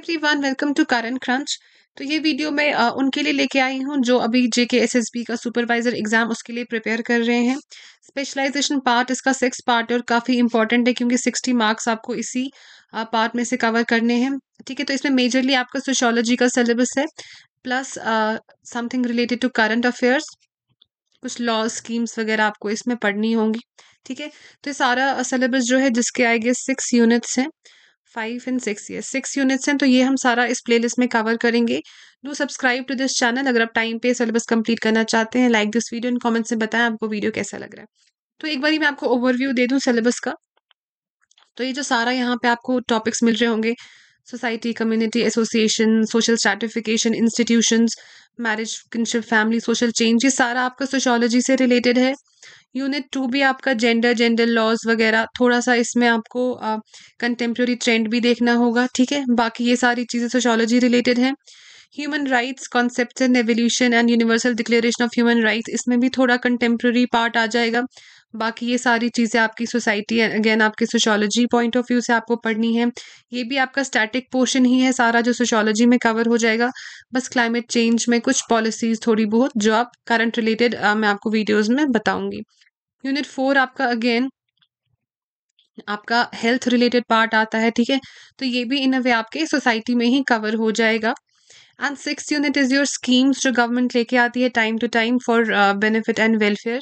everyone welcome to Karan Crunch तो ये video मैं उनके लिए लेके आई हूँ जो अभी J K S S B का सुपरवाइजर एग्जाम उसके लिए प्रिपेयर कर रहे हैं स्पेशलाइजेशन पार्ट इसका सिक्स पार्ट है और काफ़ी इंपॉर्टेंट है क्योंकि सिक्सटी मार्क्स आपको इसी पार्ट में से कवर करने हैं ठीक है तो इसमें मेजरली आपका सोशोलॉजी का सिलेबस है plus something related to current affairs कुछ लॉ स्कीम्स वगैरह आपको इसमें पढ़नी होंगी ठीक है तो ये सारा सिलेबस जो है जिसके आई सिक्स यूनिट्स हैं फाइव एंड सिक्स ये सिक्स यूनिट्स हैं तो ये हम सारा इस प्लेलिस्ट में कवर करेंगे do subscribe to this channel अगर आप टाइम पे सिलेबस कंप्लीट करना चाहते हैं लाइक दिस वीडियो इन कमेंट्स से बताएं आपको वीडियो कैसा लग रहा है तो एक बार मैं आपको ओवरव्यू दे दूँ सिलेबस का तो ये जो सारा यहाँ पे आपको टॉपिक्स मिल रहे होंगे society community association social stratification institution marriage kinship family social change ये सारा आपका सोशोलॉजी से रिलेटेड है यूनिट टू भी आपका जेंडर जेंडर लॉज वगैरह थोड़ा सा इसमें आपको कंटेम्प्रेरी ट्रेंड भी देखना होगा ठीक है बाकी ये सारी चीज़ें सोशोलॉजी रिलेटेड हैं human rights concept and evolution and universal declaration of human rights इसमें भी थोड़ा कंटेम्प्रेरी पार्ट आ जाएगा बाकी ये सारी चीज़ें आपकी सोसाइटी अगेन आपके सोशोलॉजी पॉइंट ऑफ व्यू से आपको पढ़नी है ये भी आपका स्टैटिक पोर्शन ही है सारा जो सोशोलॉजी में कवर हो जाएगा बस क्लाइमेट चेंज में कुछ पॉलिसीज़ थोड़ी बहुत जो आप करंट रिलेटेड मैं आपको वीडियोज़ में बताऊँगी यूनिट फोर आपका अगेन आपका हेल्थ रिलेटेड पार्ट आता है ठीक है तो ये भी इन अ वे आपके सोसाइटी में ही कवर हो जाएगा and six unit is your schemes जो गवर्नमेंट लेके आती है time to time for benefit and welfare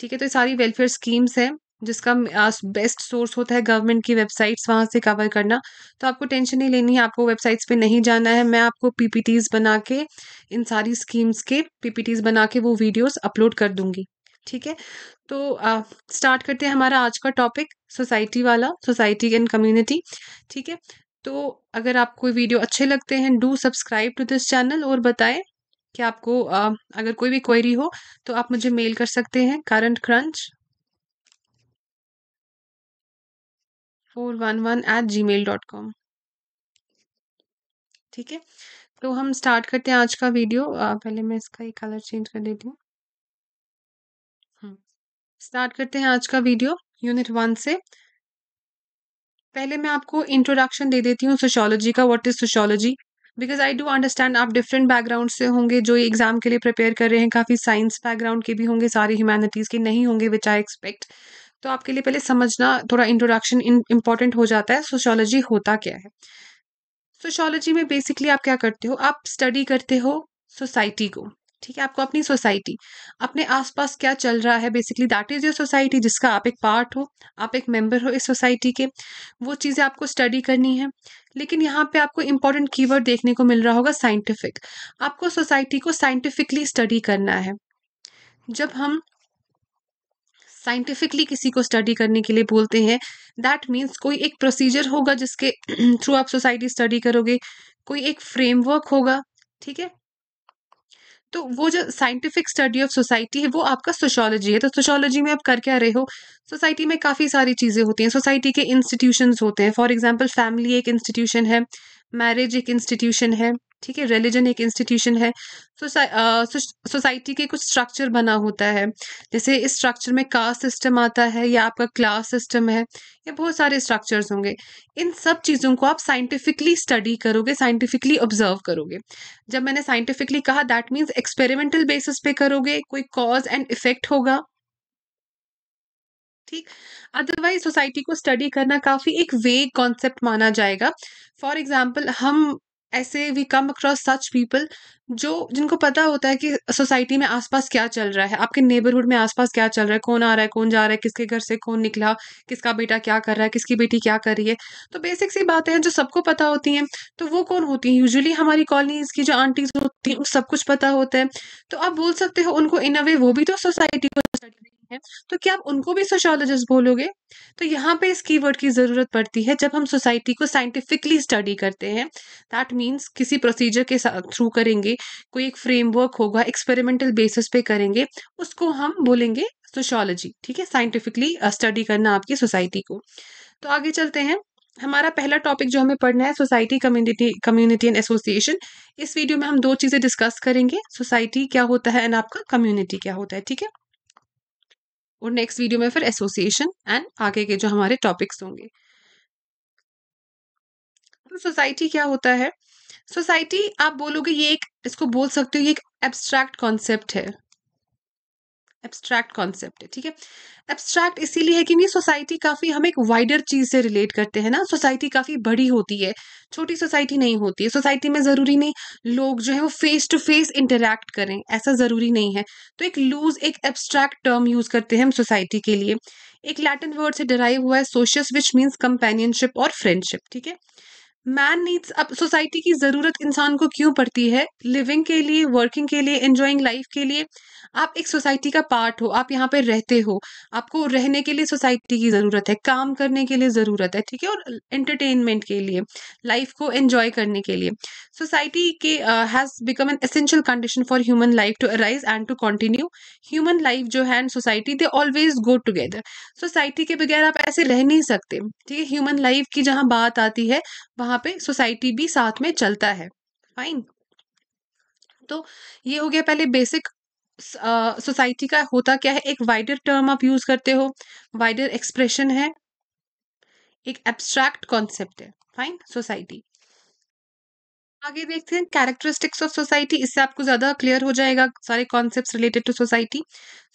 ठीक है तो ये सारी वेलफेयर स्कीम्स हैं जिसका बेस्ट uh, सोर्स होता है गवर्नमेंट की वेबसाइट्स वहाँ से कवर करना तो आपको टेंशन नहीं लेनी है आपको वेबसाइट्स पे नहीं जाना है मैं आपको पीपीटीज बना के इन सारी स्कीम्स के पीपीटीज बना के वो वीडियोस अपलोड कर दूंगी ठीक है तो स्टार्ट करते हैं हमारा आज का टॉपिक सोसाइटी वाला सोसाइटी एंड कम्युनिटी ठीक है तो अगर आपको वीडियो अच्छे लगते हैं do subscribe to this channel और बताएं कि आपको आ, अगर कोई भी क्वेरी हो तो आप मुझे मेल कर सकते हैं current crunch four one one at gmail dot com ठीक है तो हम स्टार्ट करते हैं आज का वीडियो आ, पहले मैं इसका ये कलर चेंज कर देती हूँ स्टार्ट करते हैं आज का वीडियो यूनिट वन से पहले मैं आपको इंट्रोडक्शन दे देती हूँ सोशोलॉजी का what is sociology because I do understand आप डिफरेंट बैकग्राउंड से होंगे जो एग्ज़ाम के लिए प्रिपेयर कर रहे हैं काफ़ी साइंस बैकग्राउंड के भी होंगे सारे ह्यूमैनिटीज़ के नहीं होंगे विच आई एक्सपेक्ट तो आपके लिए पहले समझना थोड़ा इंट्रोडक्शन इंपॉर्टेंट हो जाता है सोशोलॉजी होता क्या है सोशोलॉजी में बेसिकली आप क्या करते हो आप स्टडी करते हो सोसाइटी को ठीक है आपको अपनी सोसाइटी अपने आसपास क्या चल रहा है basically that is your society जिसका आप एक पार्ट हो आप एक मेंबर हो इस सोसाइटी के वो चीज़ें आपको स्टडी करनी है लेकिन यहाँ पे आपको इंपॉर्टेंट कीवर्ड देखने को मिल रहा होगा साइंटिफिक आपको सोसाइटी को साइंटिफिकली स्टडी करना है जब हम साइंटिफिकली किसी को स्टडी करने के लिए बोलते हैं दैट मीन्स कोई एक प्रोसीजर होगा जिसके थ्रू आप सोसाइटी स्टडी करोगे कोई एक फ्रेमवर्क होगा ठीक है तो वो जो साइंटिफिक स्टडी ऑफ सोसाइटी है वो आपका सोशोलॉजी है तो सोशोलॉजी में आप कर क्या रहे हो सोसाइटी में काफ़ी सारी चीज़ें होती हैं सोसाइटी के इंस्टीट्यूशंस होते हैं फॉर एग्जांपल फैमिली एक इंस्टीट्यूशन है मैरिज एक इंस्टीट्यूशन है ठीक है रिलीजन एक इंस्टीट्यूशन है सोसाइटी के कुछ स्ट्रक्चर बना होता है जैसे इस स्ट्रक्चर में कास्ट सिस्टम आता है या आपका क्लास सिस्टम है या बहुत सारे स्ट्रक्चर्स होंगे इन सब चीज़ों को आप साइंटिफिकली स्टडी करोगे साइंटिफिकली ऑब्जर्व करोगे जब मैंने साइंटिफिकली कहा दैट मीन्स एक्सपेरिमेंटल बेसिस पे करोगे कोई कॉज एंड इफेक्ट होगा ठीक अदरवाइज सोसाइटी को स्टडी करना काफ़ी एक वेग कॉन्सेप्ट माना जाएगा फॉर एग्जाम्पल हम ऐसे we come across such people जो जिनको पता होता है कि सोसाइटी में आसपास क्या चल रहा है आपके नेबरहुड में आसपास क्या चल रहा है कौन आ रहा है कौन जा रहा है किसके घर से कौन निकला किसका बेटा क्या कर रहा है किसकी बेटी क्या कर रही है तो बेसिक सी बातें हैं जो सबको पता होती हैं तो वो कौन होती है यूजली हमारी कॉलोनीज की जो आंटीज होती हैं सब कुछ पता होता है तो आप बोल सकते हो उनको इन अ वे वो भी तो सोसाइटी को हैं तो क्या आप उनको भी सोशोलॉजिस्ट बोलोगे तो यहाँ पे इस कीवर्ड की ज़रूरत पड़ती है जब हम सोसाइटी को साइंटिफिकली स्टडी करते हैं दैट मीन्स किसी प्रोसीजर के थ्रू करेंगे कोई एक फ्रेमवर्क होगा एक्सपेरिमेंटल बेसिस पे करेंगे उसको हम बोलेंगे सोशोलॉजी ठीक है साइंटिफिकली स्टडी uh, करना आपकी सोसाइटी को तो आगे चलते हैं हमारा पहला टॉपिक जो हमें पढ़ना है society community community and association इस वीडियो में हम दो चीज़ें डिस्कस करेंगे सोसाइटी क्या होता है एंड आपका कम्युनिटी क्या होता है ठीक है और नेक्स्ट वीडियो में फिर एसोसिएशन एंड आगे के जो हमारे टॉपिक्स होंगे तो सोसाइटी क्या होता है सोसाइटी आप बोलोगे ये एक इसको बोल सकते हो ये एक एब्स्ट्रैक्ट कॉन्सेप्ट है एब्स्ट्रैक्ट कॉन्सेप्ट है ठीक है एब्स्ट्रैक्ट इसीलिए है क्योंकि सोसाइटी काफ़ी हम एक वाइडर चीज़ से रिलेट करते हैं ना सोसाइटी काफ़ी बड़ी होती है छोटी सोसाइटी नहीं होती है सोसाइटी में ज़रूरी नहीं लोग जो है वो फेस टू फेस इंटरेक्ट करें ऐसा ज़रूरी नहीं है तो एक लूज एक एब्स्ट्रैक्ट टर्म यूज़ करते हैं हम सोसाइटी के लिए एक लैटिन वर्ड से डिराइव हुआ है सोशस विच मीन्स कंपेनियनशिप और फ्रेंडशिप ठीक है मैन नीड्स अब सोसाइटी की ज़रूरत इंसान को क्यों पड़ती है लिविंग के लिए वर्किंग के लिए एंजॉइंग लाइफ के लिए आप एक सोसाइटी का पार्ट हो आप यहाँ पे रहते हो आपको रहने के लिए सोसाइटी की ज़रूरत है काम करने के लिए ज़रूरत है ठीक है और एंटरटेनमेंट के लिए लाइफ को एंजॉय करने के लिए सोसाइटी के has become an essential condition for human life to arise and to continue human life जो है and society they always go together society के बगैर आप ऐसे रह नहीं सकते ठीक है ह्यूमन लाइफ की जहां बात आती है वहां पे सोसाइटी भी साथ में चलता है फाइन तो ये हो गया पहले बेसिक सोसाइटी uh, का होता क्या है एक वाइडर टर्म आप यूज करते हो वाइडर एक्सप्रेशन है एक एब्स्ट्रैक्ट कॉन्सेप्ट है फाइन सोसाइटी आगे देखते हैं कैरेक्टरिस्टिक्स ऑफ सोसाइटी इससे आपको ज़्यादा क्लियर हो जाएगा सारे concepts related to society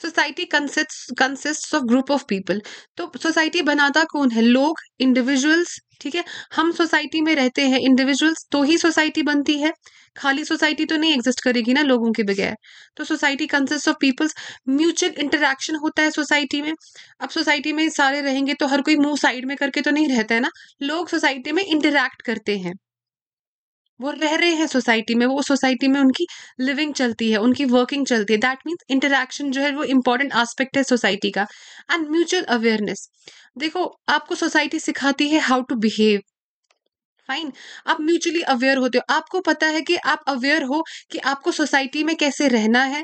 society consists of group of people तो सोसाइटी बनाता कौन है लोग इंडिविजुअल्स ठीक है हम सोसाइटी में रहते हैं इंडिविजुअल्स तो ही सोसाइटी बनती है खाली सोसाइटी तो नहीं एग्जिस्ट करेगी ना लोगों के बगैर तो society consist of people's mutual interaction होता है सोसाइटी में अब सोसाइटी में सारे रहेंगे तो हर कोई मुंह साइड में करके तो नहीं रहता है ना लोग सोसाइटी में इंटरेक्ट करते हैं वो रह रहे हैं सोसाइटी में वो सोसाइटी में उनकी लिविंग चलती है उनकी वर्किंग चलती है दैट मीन्स इंटरेक्शन जो है वो इम्पॉर्टेंट आस्पेक्ट है सोसाइटी का एंड म्यूचुअल अवेयरनेस देखो आपको सोसाइटी सिखाती है हाउ टू बिहेव फाइन आप म्यूचुअली अवेयर होते हो आपको पता है कि आप अवेयर हो कि आपको सोसाइटी में कैसे रहना है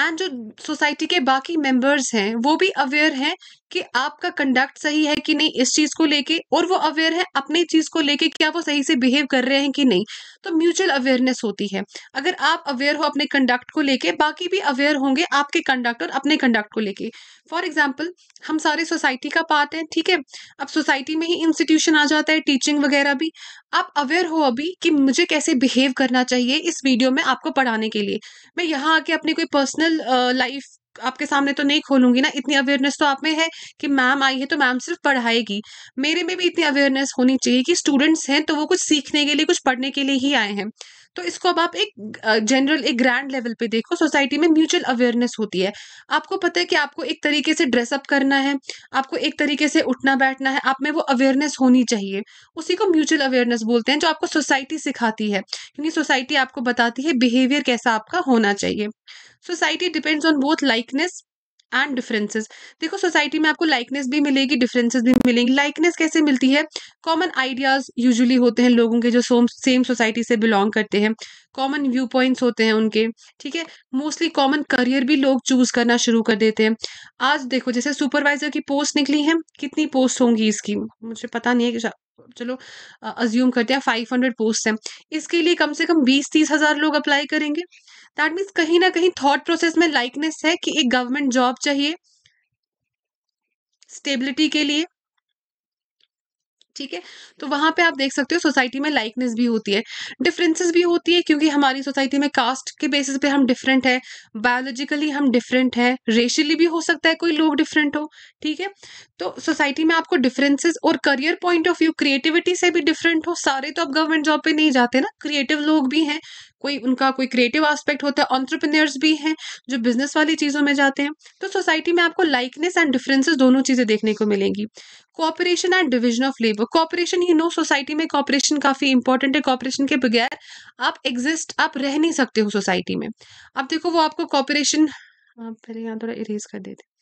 एंड जो सोसाइटी के बाकी मेंबर्स हैं वो भी अवेयर हैं कि आपका कंडक्ट सही है कि नहीं इस चीज को लेके और वो अवेयर है अपने चीज को लेके क्या वो सही से बिहेव कर रहे हैं कि नहीं तो म्यूचुअल अवेयरनेस होती है अगर आप अवेयर हो अपने कंडक्ट को लेके बाकी भी अवेयर होंगे आपके कंडक्ट और अपने कंडक्ट को लेके फॉर एग्जाम्पल हम सारे सोसाइटी का पार्ट है ठीक है अब सोसाइटी में ही इंस्टीट्यूशन आ जाता है टीचिंग वगैरह भी आप अवेयर हो अभी कि मुझे कैसे बिहेव करना चाहिए इस वीडियो में आपको पढ़ाने के लिए मैं यहाँ आके अपने कोई पर्सनल पर्सनल लाइफ uh, आपके सामने तो नहीं खोलूंगी ना इतनी अवेयरनेस तो आप में है कि मैम आई है तो मैम सिर्फ पढ़ाएगी मेरे में भी इतनी अवेयरनेस होनी चाहिए कि स्टूडेंट्स हैं तो वो कुछ सीखने के लिए कुछ पढ़ने के लिए ही आए हैं तो इसको अब आप एक जनरल एक ग्रैंड लेवल पे देखो सोसाइटी में म्यूचुअल अवेयरनेस होती है आपको पता है कि आपको एक तरीके से ड्रेसअप करना है आपको एक तरीके से उठना बैठना है आप में वो अवेयरनेस होनी चाहिए उसी को म्यूचुअल अवेयरनेस बोलते हैं जो आपको सोसाइटी सिखाती है क्योंकि सोसाइटी आपको बताती है बिहेवियर कैसा आपका होना चाहिए society depends on both likeness and differences देखो सोसाइटी में आपको लाइकनेस भी मिलेगी डिफरेंसेस भी मिलेंगी लाइकनेस कैसे मिलती है कॉमन आइडियाज यूजुअली होते हैं लोगों के जो सेम सोसाइटी से बिलोंग करते हैं कॉमन व्यू पॉइंट्स होते हैं उनके ठीक है मोस्टली कॉमन करियर भी लोग चूज करना शुरू कर देते हैं आज देखो जैसे सुपरवाइजर की पोस्ट निकली है कितनी पोस्ट होंगी इसकी मुझे पता नहीं है कि चलो अज्यूम करते हैं फाइव हंड्रेड पोस्ट हैं इसके लिए कम से कम बीस तीस हजार लोग अप्लाई करेंगे दैट मीन्स कहीं ना कहीं थॉट प्रोसेस में लाइकनेस है कि एक गवर्नमेंट जॉब चाहिए स्टेबिलिटी के लिए ठीक है तो वहां पे आप देख सकते हो सोसाइटी में लाइकनेस भी होती है डिफरेंसेस भी होती है क्योंकि हमारी सोसाइटी में कास्ट के बेसिस पे हम डिफरेंट है बायोलॉजिकली हम डिफरेंट है रेशियली भी हो सकता है कोई लोग डिफरेंट हो ठीक है तो सोसाइटी में आपको डिफरेंसेस और career point of view creativity से भी डिफरेंट हो सारे तो आप गवर्नमेंट जॉब पे नहीं जाते ना क्रिएटिव लोग भी हैं कोई उनका कोई क्रिएटिव एस्पेक्ट होता है ऑन्ट्रप्रनियर्स भी हैं जो बिजनेस वाली चीज़ों में जाते हैं तो सोसाइटी में आपको लाइकनेस एंड डिफरेंसेस दोनों चीज़ें देखने को मिलेंगी cooperation and division of labour cooperation ही नो सोसाइटी में कॉपरेशन काफ़ी इंपॉर्टेंट है कॉपरेशन के बगैर आप एग्जिस्ट आप रह नहीं सकते हो सोसाइटी में अब देखो वो आपको कॉपरेशन आप पहले यहाँ थोड़ा इरेज कर देते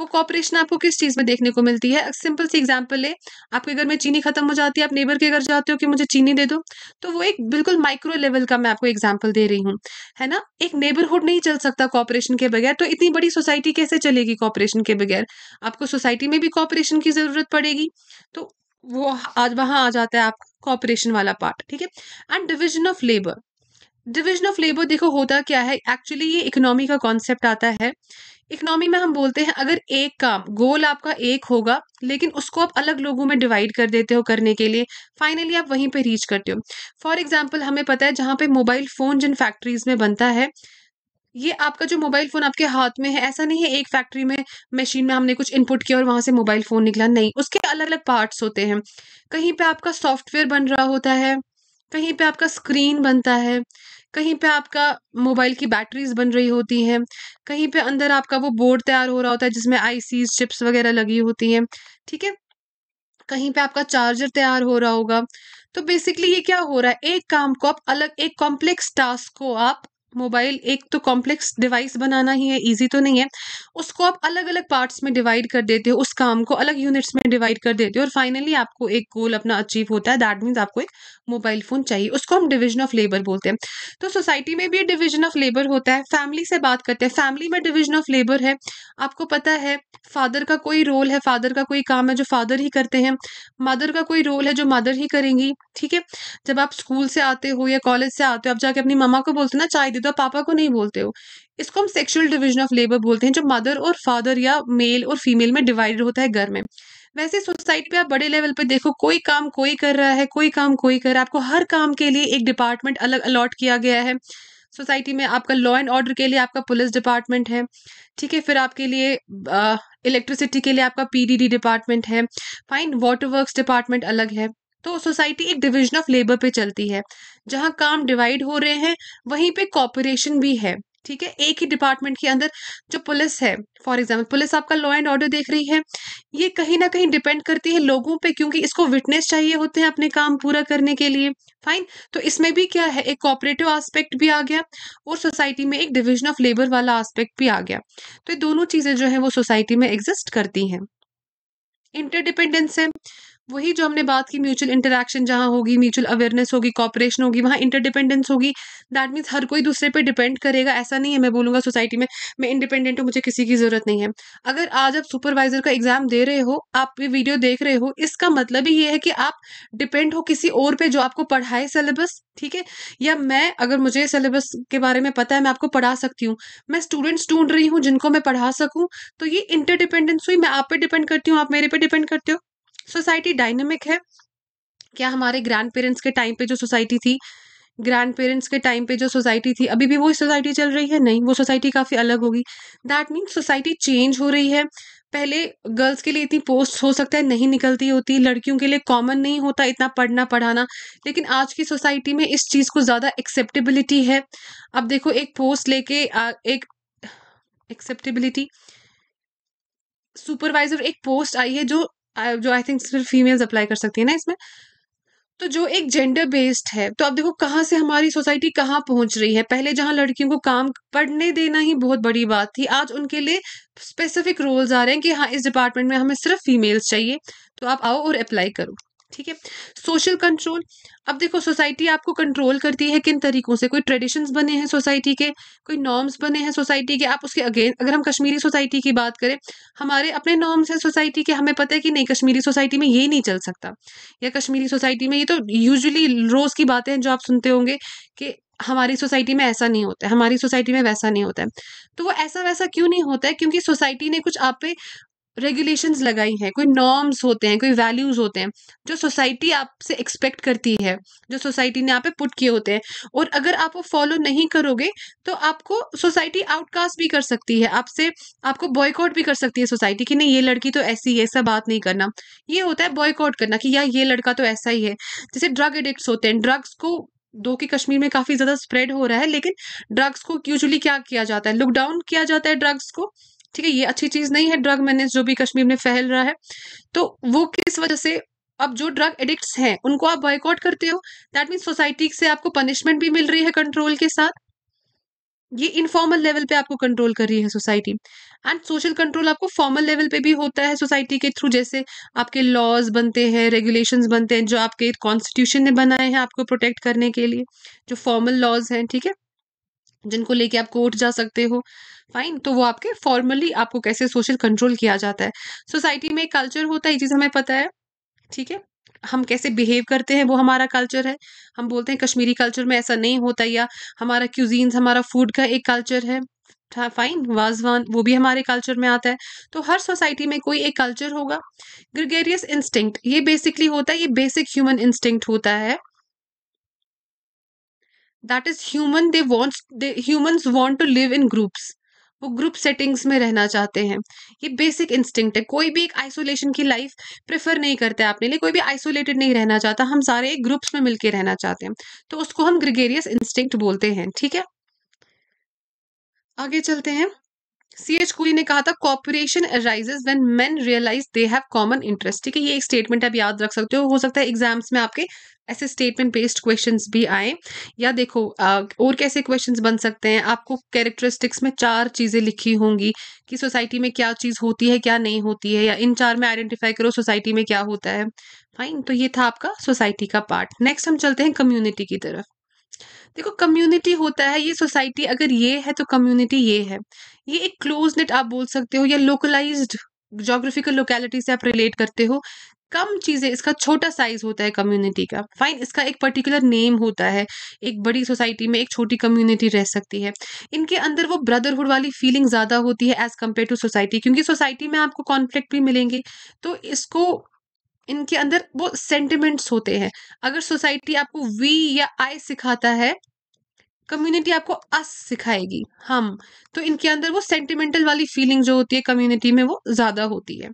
वो कॉपरेशन आपको किस चीज़ में देखने को मिलती है सिंपल सी एग्जाम्पल है आपके घर में चीनी खत्म हो जाती है आप नेबर के घर जाते हो कि मुझे चीनी दे दो तो वो एक बिल्कुल माइक्रो लेवल का मैं आपको एग्जाम्पल दे रही हूँ है ना एक नेबरहुड नहीं चल सकता कॉपरेशन के बगैर तो इतनी बड़ी सोसाइटी कैसे चलेगी कॉपरेशन के बगैर आपको सोसाइटी में भी कॉपरेशन की ज़रूरत पड़ेगी तो वो आज वहां आ जाता है आपका कॉपरेशन वाला पार्ट ठीक है and division of labour division of labour देखो होता क्या है एक्चुअली ये इकोनॉमी का कॉन्सेप्ट आता है इकोनॉमी में हम बोलते हैं अगर एक काम गोल आपका एक होगा लेकिन उसको आप अलग लोगों में डिवाइड कर देते हो करने के लिए फाइनली आप वहीं पे रीच करते हो फॉर एग्जाम्पल हमें पता है जहाँ पे मोबाइल फ़ोन जिन फैक्ट्रीज़ में बनता है ये आपका जो मोबाइल फ़ोन आपके हाथ में है ऐसा नहीं है एक फैक्ट्री में मशीन में हमने कुछ इनपुट किया और वहाँ से मोबाइल फ़ोन निकला नहीं उसके अलग अलग पार्ट्स होते हैं कहीं पे आपका सॉफ्टवेयर बन रहा होता है कहीं पे आपका स्क्रीन बनता है कहीं पे आपका मोबाइल की बैटरीज बन रही होती हैं कहीं पे अंदर आपका वो बोर्ड तैयार हो रहा होता है जिसमें आईसी चिप्स वगैरह लगी होती हैं ठीक है कहीं पे आपका चार्जर तैयार हो रहा होगा तो बेसिकली ये क्या हो रहा है एक काम को आप अलग एक कॉम्प्लेक्स टास्क को आप मोबाइल एक तो कॉम्प्लेक्स डिवाइस बनाना ही है इजी तो नहीं है उसको आप अलग अलग पार्ट्स में डिवाइड कर देते हो उस काम को अलग यूनिट्स में डिवाइड कर देते हो और फाइनली आपको एक गोल अपना अचीव होता है दैट मीन्स आपको एक मोबाइल फ़ोन चाहिए उसको हम डिविजन ऑफ लेबर बोलते हैं तो सोसाइटी में भी डिविजन ऑफ लेबर होता है फैमिली से बात करते हैं फैमिली में डिविजन ऑफ लेबर है आपको पता है फादर का कोई रोल है फादर का कोई काम है जो फादर ही करते हैं मदर का कोई रोल है जो मदर ही करेंगी ठीक है जब आप स्कूल से आते हो या कॉलेज से आते हो आप जाके अपनी मम्मा को बोलते ना चाय दे सीधा पापा को नहीं बोलते हो इसको हम सेक्सुअल डिविजन ऑफ लेबर बोलते हैं जो मदर और फादर या मेल और फीमेल में डिवाइड होता है घर में वैसे सोसाइटी पे आप बड़े लेवल पे देखो कोई काम कोई कर रहा है कोई काम कोई कर रहा है आपको हर काम के लिए एक डिपार्टमेंट अलग अलॉट किया गया है सोसाइटी में आपका लॉ एंड ऑर्डर के लिए आपका पुलिस डिपार्टमेंट है ठीक है फिर आपके लिए इलेक्ट्रिसिटी के लिए आपका पीडीडी डिपार्टमेंट है फाइन वाटर वर्क्स डिपार्टमेंट अलग है तो सोसाइटी एक डिवीजन ऑफ लेबर पे चलती है जहाँ काम डिवाइड हो रहे हैं वहीं पे कॉपरेशन भी है ठीक है एक ही डिपार्टमेंट के अंदर जो पुलिस है फॉर एग्जाम्पल पुलिस आपका लॉ एंड ऑर्डर देख रही है ये कहीं ना कहीं डिपेंड करती है लोगों पे क्योंकि इसको विटनेस चाहिए होते हैं अपने काम पूरा करने के लिए फाइन तो इसमें भी क्या है एक कॉपरेटिव आस्पेक्ट भी आ गया और सोसाइटी में एक डिविजन ऑफ लेबर वाला आस्पेक्ट भी आ गया तो ये दोनों चीज़ें जो है वो सोसाइटी में एग्जिस्ट करती हैं इंटरडिपेंडेंस है वही जो हमने बात की म्यूचुअल इंटरेक्शन जहाँ होगी म्यूचुअल अवेयरनेस होगी कॉपरेशन होगी वहाँ इंटरडिपेंडेंस होगी दैट मीन्स हर कोई दूसरे पे डिपेंड करेगा ऐसा नहीं है मैं बोलूँगा सोसाइटी में मैं इंडिपेंडेंट हूँ मुझे किसी की ज़रूरत नहीं है अगर आज आप सुपरवाइजर का एग्जाम दे रहे हो आप ये वीडियो देख रहे हो इसका मतलब ही ये है कि आप डिपेंड हो किसी और पे जो आपको पढ़ाए सिलेबस ठीक है या मैं अगर मुझे सिलेबस के बारे में पता है मैं आपको पढ़ा सकती हूँ मैं स्टूडेंट्स ढूंढ रही हूँ जिनको मैं पढ़ा सकूँ तो ये इंटरडिपेंडेंस हुई मैं आप पे डिपेंड करती हूँ आप मेरे पे डिपेंड करते हो सोसाइटी डायनेमिक है क्या हमारे ग्रैंड पेरेंट्स के टाइम पे जो सोसाइटी थी ग्रैंड पेरेंट्स के टाइम पे जो सोसाइटी थी अभी भी वो सोसाइटी चल रही है नहीं वो सोसाइटी काफ़ी अलग होगी दैट मीन्स सोसाइटी चेंज हो रही है पहले गर्ल्स के लिए इतनी पोस्ट हो सकता है नहीं निकलती होती लड़कियों के लिए कॉमन नहीं होता इतना पढ़ना पढ़ाना लेकिन आज की सोसाइटी में इस चीज़ को ज़्यादा एक्सेप्टेबिलिटी है अब देखो एक पोस्ट लेके एक एक्सेप्टेबिलिटी सुपरवाइजर एक पोस्ट आई है जो जो आई थिंक सिर्फ फीमेल्स अप्लाई कर सकती है ना इसमें तो जो एक जेंडर बेस्ड है तो आप देखो कहाँ से हमारी सोसाइटी कहाँ पहुंच रही है पहले जहाँ लड़कियों को काम पढ़ने देना ही बहुत बड़ी बात थी आज उनके लिए स्पेसिफिक रोल्स आ रहे हैं कि हाँ इस डिपार्टमेंट में हमें सिर्फ फीमेल्स चाहिए तो आप आओ और अप्लाई करो ठीक है सोशल कंट्रोल अब देखो सोसाइटी आपको कंट्रोल करती है किन तरीकों से कोई ट्रेडिशंस बने हैं सोसाइटी के कोई नॉर्म्स बने हैं सोसाइटी के आप उसके अगेन अगर हम कश्मीरी सोसाइटी की बात करें हमारे अपने नॉर्म्स हैं सोसाइटी के हमें पता है कि नहीं कश्मीरी सोसाइटी में ये नहीं चल सकता या कश्मीरी सोसाइटी में ये तो यूजली रोज़ की बातें हैं जो आप सुनते होंगे कि हमारी सोसाइटी में ऐसा नहीं होता है हमारी सोसाइटी में वैसा नहीं होता है तो वो ऐसा वैसा क्यों नहीं होता है क्योंकि सोसाइटी ने कुछ आप पे रेगुलेशंस लगाई हैं कोई नॉर्म्स होते हैं कोई वैल्यूज़ होते हैं जो सोसाइटी आपसे एक्सपेक्ट करती है जो सोसाइटी ने आप पुट किए होते हैं और अगर आप वो फॉलो नहीं करोगे तो आपको सोसाइटी आउटकास्ट भी कर सकती है आपसे आपको बॉयकॉट भी कर सकती है सोसाइटी कि नहीं ये लड़की तो ऐसी है ऐसा बात नहीं करना ये होता है बॉयकॉट करना कि यार ये लड़का तो ऐसा ही है जैसे ड्रग एडिक्ट होते हैं ड्रग्स को दो के कश्मीर में काफ़ी ज़्यादा स्प्रेड हो रहा है लेकिन ड्रग्स को यूजली क्या किया जाता है लुकडाउन किया जाता है ड्रग्स को ठीक है ये अच्छी चीज़ नहीं है ड्रग मैनेज जो भी कश्मीर में फैल रहा है तो वो किस वजह से अब जो ड्रग एडिक्ट्स हैं उनको आप बॉयकॉट करते हो दैट मीन्स सोसाइटी से आपको पनिशमेंट भी मिल रही है कंट्रोल के साथ ये इनफॉर्मल लेवल पे आपको कंट्रोल कर रही है सोसाइटी एंड सोशल कंट्रोल आपको फॉर्मल लेवल पे भी होता है सोसाइटी के थ्रू जैसे आपके लॉज बनते हैं रेगुलेशंस बनते हैं जो आपके कॉन्स्टिट्यूशन ने बनाए हैं आपको प्रोटेक्ट करने के लिए जो फॉर्मल लॉज हैं ठीक है जिनको लेके आप कोर्ट जा सकते हो फाइन तो वो आपके फॉर्मली आपको कैसे सोशल कंट्रोल किया जाता है सोसाइटी में एक कल्चर होता है ये चीज़ हमें पता है ठीक है हम कैसे बिहेव करते हैं वो हमारा कल्चर है हम बोलते हैं कश्मीरी कल्चर में ऐसा नहीं होता या हमारा क्यूजीन्स हमारा फूड का एक कल्चर है फाइन हाँ, वाजवान वो भी हमारे कल्चर में आता है तो हर सोसाइटी में कोई एक कल्चर होगा ग्रिगेरियस इंस्टिंक्ट ये बेसिकली होता है ये बेसिक ह्यूमन इंस्टिंक्ट होता है that is human they wants they humans want to live in groups वो ग्रुप सेटिंग्स में रहना चाहते हैं ये बेसिक इंस्टिंक्ट है कोई भी एक आइसोलेशन की लाइफ प्रेफर नहीं करते आपने लिए कोई भी आइसोलेटेड नहीं रहना चाहता हम सारे एक ग्रुप्स में मिलकर रहना चाहते हैं तो उसको हम ग्रिगेरियस इंस्टिंक्ट बोलते हैं ठीक है आगे चलते हैं सी एच कुरी ने कहा था cooperation arises when man realise they have common interest ठीक है ये एक स्टेटमेंट आप याद रख सकते हो हो सकता है एग्जाम्स में आपके ऐसे स्टेटमेंट बेस्ड क्वेश्चंस भी आए या देखो और कैसे क्वेश्चंस बन सकते हैं आपको कैरेक्टरिस्टिक्स में चार चीज़ें लिखी होंगी कि सोसाइटी में क्या चीज़ होती है क्या नहीं होती है या इन चार में आइडेंटिफाई करो सोसाइटी में क्या होता है फाइन तो ये था आपका सोसाइटी का पार्ट नेक्स्ट हम चलते हैं कम्युनिटी की तरफ देखो कम्युनिटी होता है ये सोसाइटी अगर ये है तो कम्युनिटी ये है ये एक क्लोज नेट आप बोल सकते हो या लोकलाइज्ड जोग्राफिकल लोकेलिटी से आप रिलेट करते हो कम चीज़ें इसका छोटा साइज होता है कम्युनिटी का फाइन इसका एक पर्टिकुलर नेम होता है एक बड़ी सोसाइटी में एक छोटी कम्युनिटी रह सकती है इनके अंदर वो ब्रदरहुड वाली फीलिंग ज़्यादा होती है एज़ कम्पेयर टू सोसाइटी क्योंकि सोसाइटी में आपको कॉन्फ्लिक्ट भी मिलेंगे तो इसको इनके अंदर वो सेंटिमेंट्स होते हैं अगर सोसाइटी आपको वी या आई सिखाता है कम्युनिटी आपको अस सिखाएगी हम तो इनके अंदर वो सेंटिमेंटल वाली फीलिंग जो होती है कम्युनिटी में वो ज़्यादा होती है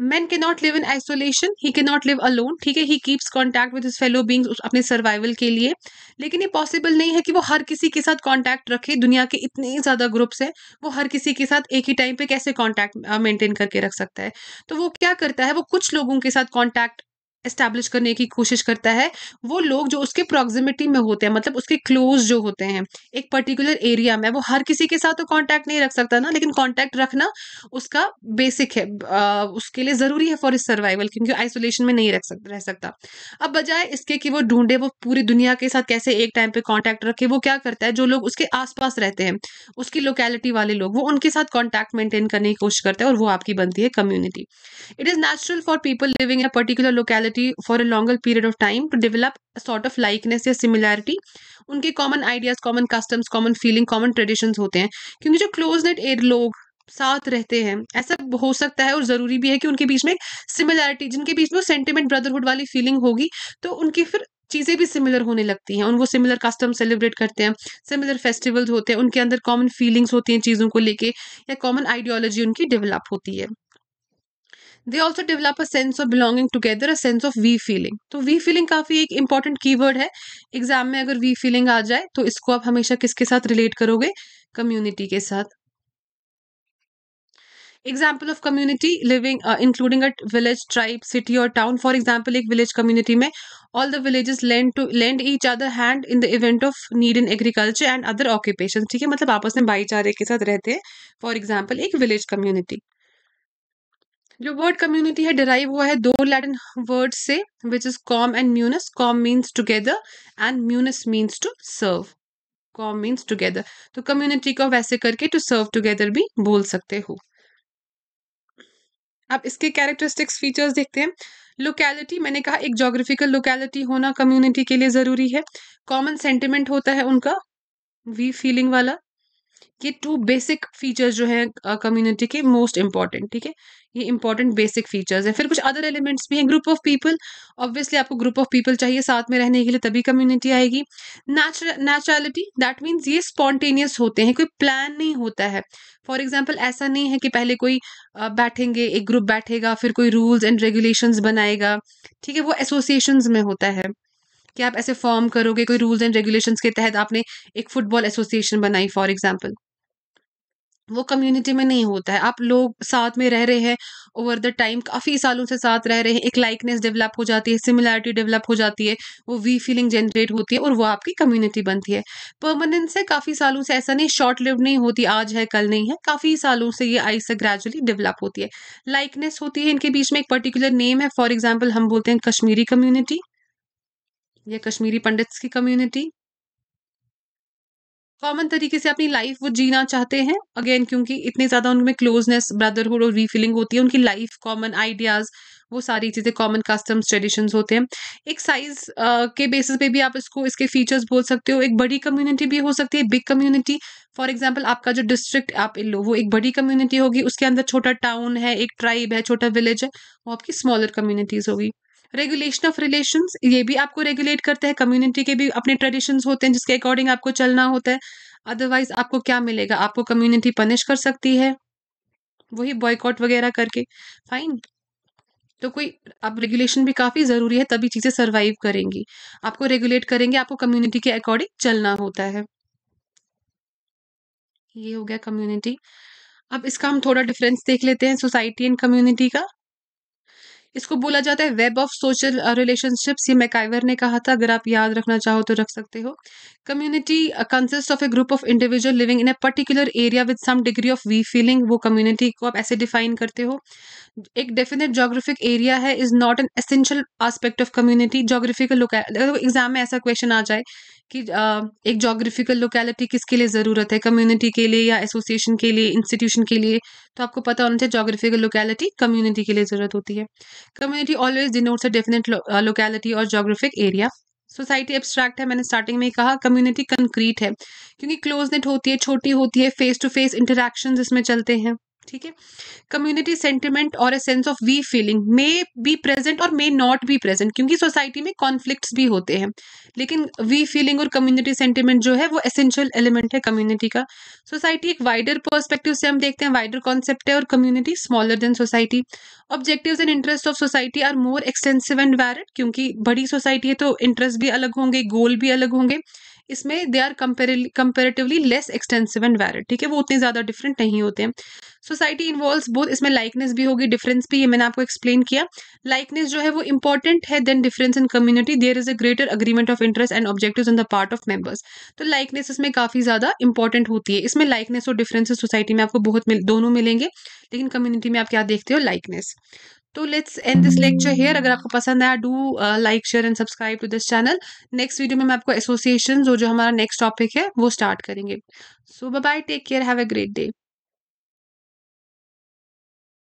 man can not live in isolation he can not live alone ठीक है he keeps contact with his fellow beings अपने सर्वाइवल के लिए लेकिन ये पॉसिबल नहीं है कि वो हर किसी के साथ कॉन्टैक्ट रखे दुनिया के इतने ज़्यादा ग्रुप्स हैं वो हर किसी के साथ एक ही टाइम पे कैसे कॉन्टैक्ट मेंटेन करके रख सकता है तो वो क्या करता है वो कुछ लोगों के साथ कॉन्टैक्ट इस्टेब्लिश करने की कोशिश करता है वो लोग जो उसके प्रॉक्सिमिटी में होते हैं मतलब उसके क्लोज जो होते हैं एक पर्टिकुलर एरिया में वो हर किसी के साथ तो कांटेक्ट नहीं रख सकता ना लेकिन कांटेक्ट रखना उसका बेसिक है उसके लिए ज़रूरी है फॉर इस सर्वाइवल क्योंकि आइसोलेशन में नहीं रख सक रह सकता अब बजाय इसके कि वो ढूंढे वो पूरी दुनिया के साथ कैसे एक टाइम पर कॉन्टैक्ट रखे वो क्या करता है जो लोग उसके आसपास रहते हैं उसकी लोकेलिटी वाले लोग वो उनके साथ कॉन्टैक्ट मेंटेन करने की कोशिश करते हैं और वो आपकी बनती है community it is natural for people living in a particular locality society for a longer period of time to develop sort of likeness या सिमिलैरिटी उनके common ideas common customs common feeling common traditions होते हैं क्योंकि जो close net air लोग साथ रहते हैं ऐसा हो सकता है और ज़रूरी भी है कि उनके बीच में सिमिलैरिटी जिनके बीच में सेंटिमेंट ब्रदरहुड वाली फीलिंग होगी तो उनकी फिर चीज़ें भी सिमिलर होने लगती हैं उन वो सिमिलर कस्टम सेलिब्रेट करते हैं सिमिलर फेस्टिवल्स होते हैं उनके अंदर कॉमन फीलिंग्स होती हैं चीज़ों को लेके या कॉमन आइडियोलॉजी उनकी डेवलप होती है they also develop a sense of belonging together a sense of we feeling तो वी फीलिंग काफ़ी एक इंपॉर्टेंट वर्ड है एग्जाम में अगर वी फीलिंग आ जाए तो इसको आप हमेशा किसके साथ रिलेट करोगे कम्युनिटी के साथ example of community living including a village tribe city और टाउन फॉर एग्जाम्पल एक विलेज कम्युनिटी में all the villages lend to lend each other hand in the event of need in agriculture and other occupation ठीक है मतलब आपस में भाईचारे के साथ रहते हैं फॉर एग्जाम्पल एक विलेज कम्युनिटी जो वर्ड कम्युनिटी है डिराइव हुआ है दो लैटिन वर्ड से which is com and munus com means together and munus means to serve com means together तो कम्युनिटी को वैसे करके टू सर्व टूगेदर भी बोल सकते हो अब इसके कैरेक्टरिस्टिक्स फीचर्स देखते हैं लोकेलिटी मैंने कहा एक जोग्राफिकल लोकेलिटी होना कम्युनिटी के लिए ज़रूरी है कॉमन सेंटिमेंट होता है उनका वी फीलिंग वाला ये टू बेसिक फीचर्स जो है कम्युनिटी के मोस्ट इंपॉर्टेंट ठीक है ये इंपॉर्टेंट बेसिक फीचर्स हैं फिर कुछ अदर एलिमेंट्स भी हैं ग्रुप ऑफ पीपल ऑब्वियसली आपको ग्रुप ऑफ पीपल चाहिए साथ में रहने के लिए तभी कम्युनिटी आएगी नेचुरलिटी दैट मीन्स ये स्पॉन्टेनियस होते हैं कोई प्लान नहीं होता है फॉर एग्जाम्पल ऐसा नहीं है कि पहले कोई बैठेंगे एक ग्रुप बैठेगा फिर कोई रूल्स एंड रेगुलेशंस बनाएगा ठीक है वो एसोसिएशंस में होता है कि आप ऐसे फॉर्म करोगे कोई रूल्स एंड रेगुलेशंस के तहत आपने एक फुटबॉल एसोसिएशन बनाई फॉर एग्जाम्पल वो कम्युनिटी में नहीं होता है आप लोग साथ में रह रहे हैं ओवर द टाइम काफ़ी सालों से साथ रह रहे हैं एक लाइकनेस डेवलप हो जाती है सिमिलैरिटी डेवलप हो जाती है वो वी फीलिंग जनरेट होती है और वो आपकी कम्युनिटी बनती है परमानेंस है काफ़ी सालों से ऐसा नहीं शॉर्ट लिव नहीं होती आज है कल नहीं है काफ़ी सालों से ये आई से ग्रेजुअली डेवलप होती है लाइकनेस होती है इनके बीच में एक पर्टिकुलर नेम है फॉर एग्जाम्पल हम बोलते हैं कश्मीरी कम्युनिटी या कश्मीरी पंडित्स की कम्युनिटी कॉमन तरीके से अपनी लाइफ वो जीना चाहते हैं अगेन क्योंकि इतनी ज़्यादा उनमें क्लोजनेस ब्रदरहुड और रीफिलिंग होती है उनकी लाइफ कॉमन आइडियाज़ वो सारी चीज़ें कॉमन कस्टम्स ट्रेडिशंस होते हैं एक साइज के बेसिस पे भी आप इसको इसके फीचर्स बोल सकते हो एक बड़ी कम्युनिटी भी हो सकती है बिग कम्युनिटी फॉर एग्जाम्पल आपका जो डिस्ट्रिक्ट आप लो वो एक बड़ी कम्युनिटी होगी उसके अंदर छोटा टाउन है एक ट्राइब है छोटा विलेज है वो आपकी स्मॉलर कम्युनिटीज़ होगी रेगुलेशन ऑफ रिलेशन ये भी आपको रेगुलेट करते हैं कम्युनिटी के भी अपने ट्रेडिशन होते हैं जिसके अकॉर्डिंग आपको चलना होता है अदरवाइज आपको क्या मिलेगा आपको कम्युनिटी पनिश कर सकती है वही बॉयकॉट वगैरह करके फाइन तो कोई अब रेगुलेशन भी काफ़ी ज़रूरी है तभी चीज़ें सर्वाइव करेंगी आपको रेगुलेट करेंगे आपको कम्युनिटी के अकॉर्डिंग चलना होता है ये हो गया कम्युनिटी अब इसका हम थोड़ा डिफरेंस देख लेते हैं सोसाइटी एंड कम्युनिटी का इसको बोला जाता है वेब ऑफ सोशल रिलेशनशिप्स ये मैकाइवर ने कहा था अगर आप याद रखना चाहो तो रख सकते हो community consist of a group of individual living in a particular area with some degree of we feeling वो कम्युनिटी को आप ऐसे डिफाइन करते हो एक डेफिनेट जोग्राफिक एरिया है is not an essential aspect of community geographical locality exam में ऐसा क्वेश्चन आ जाए कि एक जोग्राफिकल लोकेलिटी किसके लिए ज़रूरत है कम्युनिटी के लिए या एसोसिएशन के लिए इंस्टीट्यूशन के लिए तो आपको पता होना चाहिए जोग्राफिकल लोकेलिटी कम्युनिटी के लिए ज़रूरत होती है community always denotes a definite locality और जोग्राफिक एरिया सोसाइटी एब्स्ट्रैक्ट है मैंने स्टार्टिंग में ही कहा कम्युनिटी कंक्रीट है क्योंकि क्लोज नेट होती है छोटी होती है फेस टू फेस इंटरेक्शन इसमें चलते हैं ठीक है कम्युनिटी सेंटिमेंट और a sense of we feeling may be present और मे नॉट बी प्रेजेंट क्योंकि सोसाइटी में कॉन्फ्लिक्ट्स भी होते हैं लेकिन वी फीलिंग और कम्युनिटी सेंटिमेंट जो है वो एसेंशियल एलिमेंट है कम्युनिटी का सोसाइटी एक वाइडर पर्सपेक्टिव से हम देखते हैं वाइडर कॉन्सेप्ट है और community smaller than society objective and interest of society are more extensive and varied क्योंकि बड़ी सोसाइटी है तो इंटरेस्ट भी अलग होंगे गोल भी अलग होंगे इसमें they are comparatively less extensive and varied ठीक है वो उतने ज़्यादा डिफरेंट नहीं होते हैं सोसाइटी इन्वॉल्व बोथ इसमें लाइकनेस भी होगी डिफरेंस भी ये मैंने आपको एक्सप्लेन किया लाइकनेस जो है वो इंपॉर्टेंट है than difference in community there is a greater agreement of interest and objective in the part of members तो लाइकनेस इसमें काफ़ी ज़्यादा इंपॉर्टेंट होती है इसमें लाइकनेस और डिफरेंसेज सोसाइटी में आपको बहुत मिल, दोनों मिलेंगे लेकिन कम्युनिटी में आप क्या देखते हो लाइकनेस तो let's end this lecture here अगर आपको पसंद आया do like share and subscribe to this channel next video में मैं आपको एसोसिएशन और जो हमारा नेक्स्ट टॉपिक है वो स्टार्ट करेंगे so bye take care have a great day